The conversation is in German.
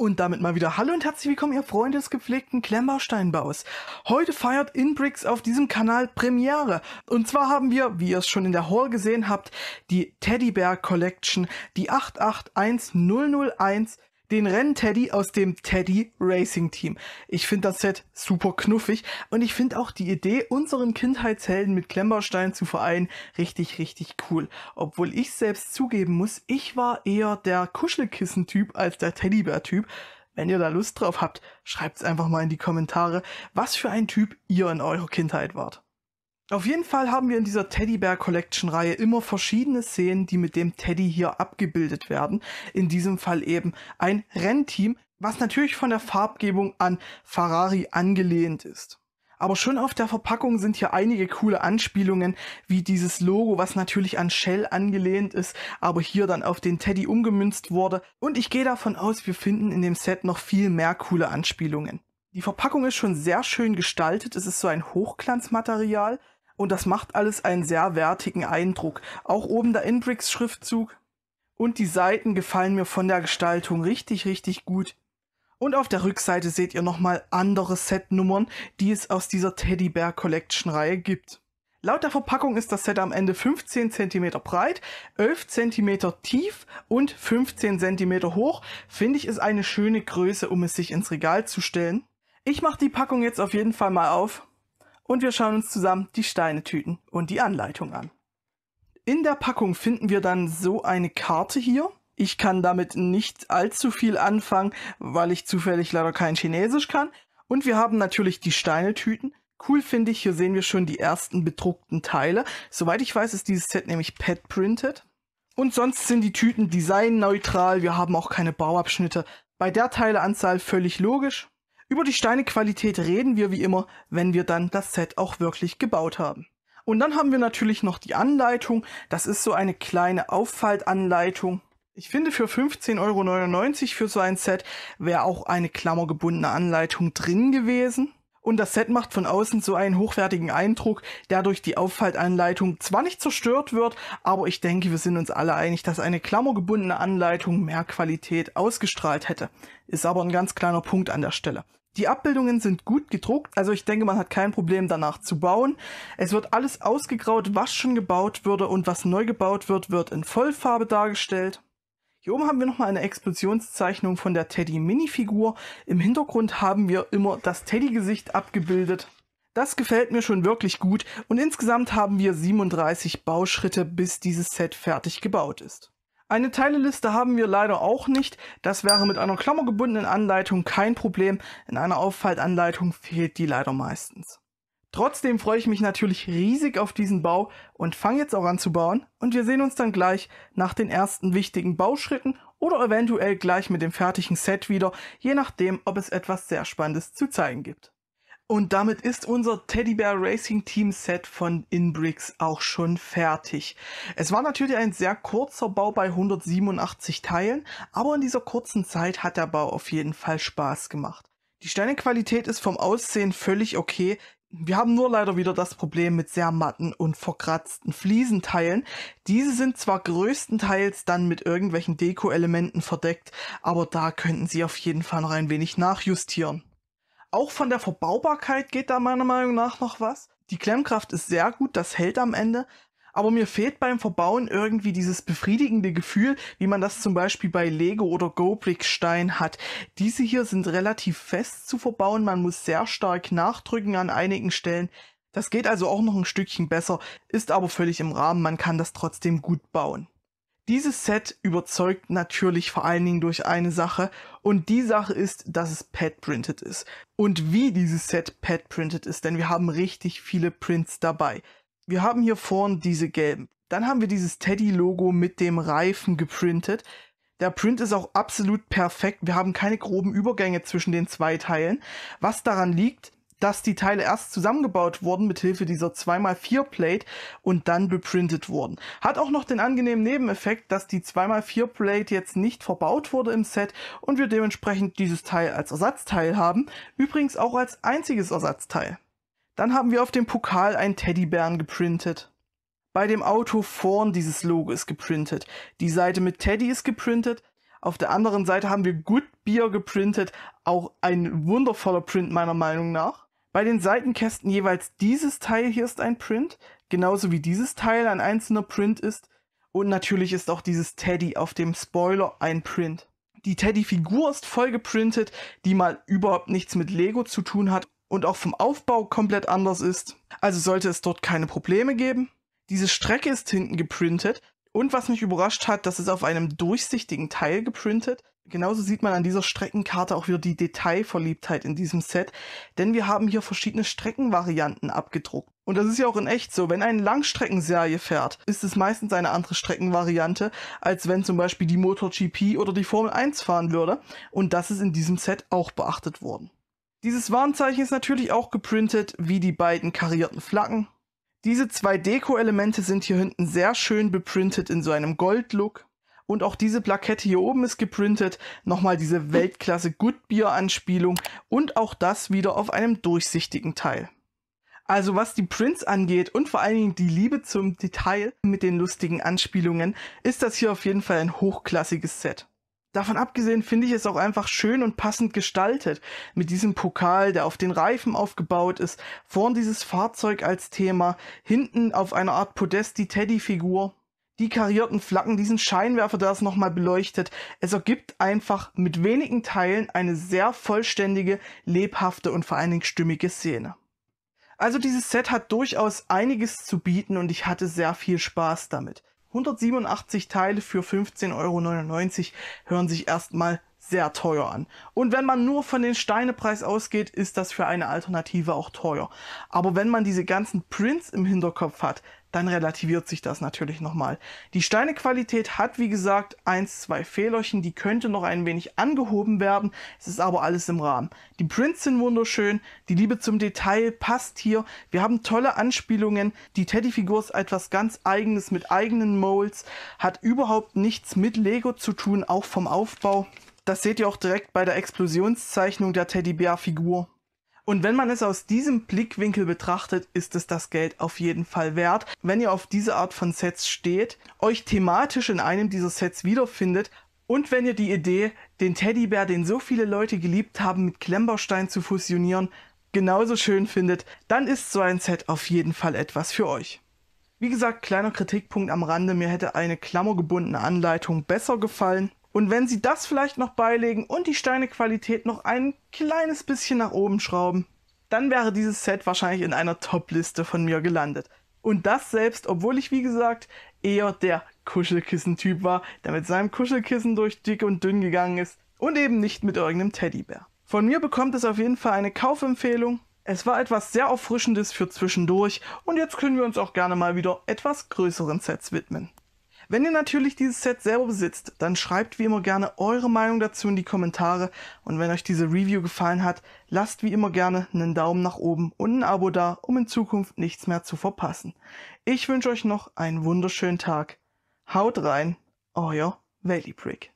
Und damit mal wieder Hallo und herzlich willkommen, ihr Freunde des gepflegten Klemmbausteinbaus. Heute feiert Inbricks auf diesem Kanal Premiere. Und zwar haben wir, wie ihr es schon in der Hall gesehen habt, die Teddy Bear Collection, die 881001 den Renn-Teddy aus dem Teddy Racing Team. Ich finde das Set super knuffig und ich finde auch die Idee, unseren Kindheitshelden mit Klemmbausteinen zu vereinen, richtig, richtig cool. Obwohl ich selbst zugeben muss, ich war eher der Kuschelkissen-Typ als der Teddybär-Typ. Wenn ihr da Lust drauf habt, schreibt's einfach mal in die Kommentare, was für ein Typ ihr in eurer Kindheit wart. Auf jeden Fall haben wir in dieser Teddybär Collection Reihe immer verschiedene Szenen, die mit dem Teddy hier abgebildet werden. In diesem Fall eben ein Rennteam, was natürlich von der Farbgebung an Ferrari angelehnt ist. Aber schon auf der Verpackung sind hier einige coole Anspielungen, wie dieses Logo, was natürlich an Shell angelehnt ist, aber hier dann auf den Teddy umgemünzt wurde. Und ich gehe davon aus, wir finden in dem Set noch viel mehr coole Anspielungen. Die Verpackung ist schon sehr schön gestaltet, es ist so ein Hochglanzmaterial, und das macht alles einen sehr wertigen Eindruck. Auch oben der Inbricks Schriftzug. Und die Seiten gefallen mir von der Gestaltung richtig, richtig gut. Und auf der Rückseite seht ihr nochmal andere Setnummern, die es aus dieser Teddy Bear Collection Reihe gibt. Laut der Verpackung ist das Set am Ende 15 cm breit, 11 cm tief und 15 cm hoch. Finde ich es eine schöne Größe, um es sich ins Regal zu stellen. Ich mache die Packung jetzt auf jeden Fall mal auf und wir schauen uns zusammen die Steinetüten und die Anleitung an. In der Packung finden wir dann so eine Karte hier. Ich kann damit nicht allzu viel anfangen, weil ich zufällig leider kein Chinesisch kann. Und wir haben natürlich die Steinetüten. Cool finde ich, hier sehen wir schon die ersten bedruckten Teile. Soweit ich weiß, ist dieses Set nämlich Pet Printed. Und sonst sind die Tüten designneutral, wir haben auch keine Bauabschnitte. Bei der Teileanzahl völlig logisch. Über die Steinequalität reden wir wie immer, wenn wir dann das Set auch wirklich gebaut haben. Und dann haben wir natürlich noch die Anleitung. Das ist so eine kleine Auffaltanleitung. Ich finde für 15,99 Euro für so ein Set wäre auch eine klammergebundene Anleitung drin gewesen. Und das Set macht von außen so einen hochwertigen Eindruck, der durch die Auffaltanleitung zwar nicht zerstört wird, aber ich denke, wir sind uns alle einig, dass eine klammergebundene Anleitung mehr Qualität ausgestrahlt hätte. Ist aber ein ganz kleiner Punkt an der Stelle. Die Abbildungen sind gut gedruckt, also ich denke, man hat kein Problem danach zu bauen. Es wird alles ausgegraut, was schon gebaut wurde und was neu gebaut wird, wird in Vollfarbe dargestellt. Hier oben haben wir nochmal eine Explosionszeichnung von der Teddy-Minifigur. Im Hintergrund haben wir immer das Teddy-Gesicht abgebildet. Das gefällt mir schon wirklich gut und insgesamt haben wir 37 Bauschritte, bis dieses Set fertig gebaut ist. Eine Teileliste haben wir leider auch nicht. Das wäre mit einer klammergebundenen Anleitung kein Problem. In einer Auffaltanleitung fehlt die leider meistens. Trotzdem freue ich mich natürlich riesig auf diesen Bau und fange jetzt auch an zu bauen und wir sehen uns dann gleich nach den ersten wichtigen Bauschritten oder eventuell gleich mit dem fertigen Set wieder, je nachdem, ob es etwas sehr Spannendes zu zeigen gibt. Und damit ist unser Teddy Bear Racing Team Set von Inbricks auch schon fertig. Es war natürlich ein sehr kurzer Bau bei 187 Teilen, aber in dieser kurzen Zeit hat der Bau auf jeden Fall Spaß gemacht. Die Steinequalität ist vom Aussehen völlig okay. Wir haben nur leider wieder das Problem mit sehr matten und verkratzten Fliesenteilen. Diese sind zwar größtenteils dann mit irgendwelchen Deko-Elementen verdeckt, aber da könnten sie auf jeden Fall noch ein wenig nachjustieren. Auch von der Verbaubarkeit geht da meiner Meinung nach noch was. Die Klemmkraft ist sehr gut, das hält am Ende. Aber mir fehlt beim Verbauen irgendwie dieses befriedigende Gefühl, wie man das zum Beispiel bei Lego oder Goblickstein hat. Diese hier sind relativ fest zu verbauen, man muss sehr stark nachdrücken an einigen Stellen. Das geht also auch noch ein Stückchen besser, ist aber völlig im Rahmen, man kann das trotzdem gut bauen. Dieses Set überzeugt natürlich vor allen Dingen durch eine Sache und die Sache ist, dass es pad printed ist. Und wie dieses Set pad printed ist, denn wir haben richtig viele Prints dabei. Wir haben hier vorne diese gelben. Dann haben wir dieses Teddy-Logo mit dem Reifen geprintet. Der Print ist auch absolut perfekt. Wir haben keine groben Übergänge zwischen den zwei Teilen. Was daran liegt, dass die Teile erst zusammengebaut wurden mit Hilfe dieser 2x4 Plate und dann beprintet wurden. Hat auch noch den angenehmen Nebeneffekt, dass die 2x4 Plate jetzt nicht verbaut wurde im Set und wir dementsprechend dieses Teil als Ersatzteil haben, übrigens auch als einziges Ersatzteil. Dann haben wir auf dem Pokal ein Teddybären geprintet. Bei dem Auto vorn dieses Logo ist geprintet. Die Seite mit Teddy ist geprintet. Auf der anderen Seite haben wir Good Beer geprintet. Auch ein wundervoller Print meiner Meinung nach. Bei den Seitenkästen jeweils dieses Teil hier ist ein Print, genauso wie dieses Teil ein einzelner Print ist. Und natürlich ist auch dieses Teddy auf dem Spoiler ein Print. Die Teddy-Figur ist voll geprintet, die mal überhaupt nichts mit Lego zu tun hat und auch vom Aufbau komplett anders ist. Also sollte es dort keine Probleme geben. Diese Strecke ist hinten geprintet und was mich überrascht hat, das ist auf einem durchsichtigen Teil geprintet. Genauso sieht man an dieser Streckenkarte auch wieder die Detailverliebtheit in diesem Set, denn wir haben hier verschiedene Streckenvarianten abgedruckt. Und das ist ja auch in echt so. Wenn eine Langstreckenserie fährt, ist es meistens eine andere Streckenvariante, als wenn zum Beispiel die MotoGP oder die Formel 1 fahren würde. Und das ist in diesem Set auch beachtet worden. Dieses Warnzeichen ist natürlich auch geprintet, wie die beiden karierten Flaggen. Diese zwei Deko-Elemente sind hier hinten sehr schön beprintet in so einem Gold-Look. Und auch diese Plakette hier oben ist geprintet. Nochmal diese Weltklasse Good Beer Anspielung und auch das wieder auf einem durchsichtigen Teil. Also was die Prints angeht und vor allen Dingen die Liebe zum Detail mit den lustigen Anspielungen, ist das hier auf jeden Fall ein hochklassiges Set. Davon abgesehen finde ich es auch einfach schön und passend gestaltet. Mit diesem Pokal, der auf den Reifen aufgebaut ist, vorn dieses Fahrzeug als Thema, hinten auf einer Art Podest die Teddy-Figur die karierten Flaggen, diesen Scheinwerfer, der es nochmal beleuchtet. Es ergibt einfach mit wenigen Teilen eine sehr vollständige, lebhafte und vor allen Dingen stimmige Szene. Also dieses Set hat durchaus einiges zu bieten und ich hatte sehr viel Spaß damit. 187 Teile für 15,99 Euro hören sich erstmal sehr teuer an. Und wenn man nur von den Steinepreis ausgeht, ist das für eine Alternative auch teuer. Aber wenn man diese ganzen Prints im Hinterkopf hat, dann relativiert sich das natürlich nochmal. Die Steinequalität hat, wie gesagt, eins, zwei Fehlerchen, die könnte noch ein wenig angehoben werden, es ist aber alles im Rahmen. Die Prints sind wunderschön, die Liebe zum Detail passt hier, wir haben tolle Anspielungen, die Teddyfigur ist etwas ganz eigenes mit eigenen Molds, hat überhaupt nichts mit Lego zu tun, auch vom Aufbau. Das seht ihr auch direkt bei der Explosionszeichnung der Teddybär-Figur. Und wenn man es aus diesem Blickwinkel betrachtet, ist es das Geld auf jeden Fall wert. Wenn ihr auf diese Art von Sets steht, euch thematisch in einem dieser Sets wiederfindet und wenn ihr die Idee, den Teddybär, den so viele Leute geliebt haben, mit Klemmbaustein zu fusionieren, genauso schön findet, dann ist so ein Set auf jeden Fall etwas für euch. Wie gesagt, kleiner Kritikpunkt am Rande, mir hätte eine klammergebundene Anleitung besser gefallen. Und wenn sie das vielleicht noch beilegen und die Steinequalität noch ein kleines bisschen nach oben schrauben, dann wäre dieses Set wahrscheinlich in einer Top-Liste von mir gelandet. Und das selbst, obwohl ich wie gesagt eher der Kuschelkissen-Typ war, der mit seinem Kuschelkissen durch dick und dünn gegangen ist und eben nicht mit irgendeinem Teddybär. Von mir bekommt es auf jeden Fall eine Kaufempfehlung. Es war etwas sehr Erfrischendes für zwischendurch und jetzt können wir uns auch gerne mal wieder etwas größeren Sets widmen. Wenn ihr natürlich dieses Set selber besitzt, dann schreibt wie immer gerne eure Meinung dazu in die Kommentare und wenn euch diese Review gefallen hat, lasst wie immer gerne einen Daumen nach oben und ein Abo da, um in Zukunft nichts mehr zu verpassen. Ich wünsche euch noch einen wunderschönen Tag. Haut rein, euer Valley Prick.